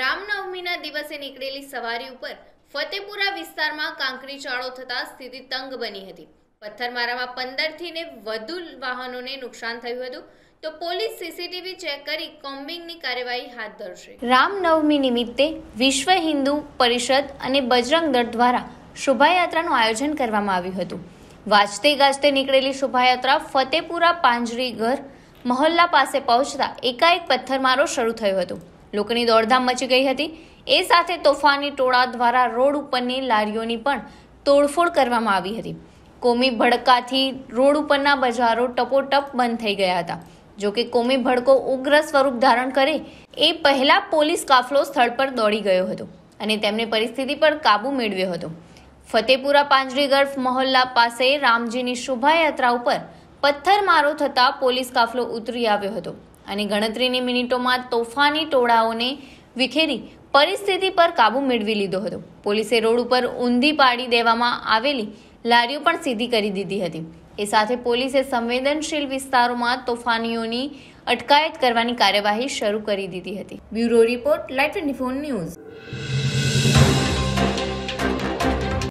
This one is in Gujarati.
રામનવમીના દિવસે નીકળેલી સવારી ઉપર ફતેપુરા વિસ્તારમાં કાંકરી ચાળો થતાં સ્થિતિ તંગ બની હતી પથ્થરમારામાં પંદરથી ને વધુ વાહનોને નુકસાન થયું હતું તો પોલીસ સીસીટીવી ચેક કરી કોમ્બિંગની કાર્યવાહી હાથ ધરશે રામનવમી નિમિત્તે વિશ્વ હિન્દુ પરિષદ અને બજરંગ દળ દ્વારા શોભાયાત્રાનું આયોજન કરવામાં આવ્યું હતું વાજતે ગાજતે નીકળેલી શોભાયાત્રા ફતેપુરા પાંજરી ઘર મહોલ્લા પાસે પહોંચતા એકાએક પથ્થરમારો શરૂ થયો હતો લોકોની દોડધામ મચી ગઈ હતી એ સાથે તોફાની ટોળા દ્વારા રોડ ઉપરની લારીઓની પણ તોડફોડ કરવામાં આવી હતી કોમી ભડકાથી રોડ ઉપરના બજારો ટપોટપ બંધ થઈ ગયા હતા જો કે કોમી ભડકો ઉગ્ર સ્વરૂપ ધારણ કરે એ પહેલાં પોલીસ કાફલો સ્થળ પર દોડી ગયો હતો અને તેમને પરિસ્થિતિ પર કાબૂ મેળવ્યો હતો ફતેપુરા ગર્ફ મહોલ્લા પાસે રામજીની શોભાયાત્રા ઉપર પથ્થરમારો થતાં પોલીસ કાફલો ઉતરી આવ્યો હતો અને ગણતરીની મિનિટોમાં તોફાની ટોળાઓને વિખેરી પરિસ્થિતિ પર કાબુ મેળવી લીધો હતો પોલીસે રોડ ઉપર ઊંધી પાડી દેવામાં આવેલી લારીઓ પણ સીધી કરી દીધી હતી એ સાથે પોલીસે સંવેદનશીલ વિસ્તારોમાં તોફાનીઓની અટકાયત કરવાની કાર્યવાહી શરૂ કરી દીધી હતી bureau report light twenty news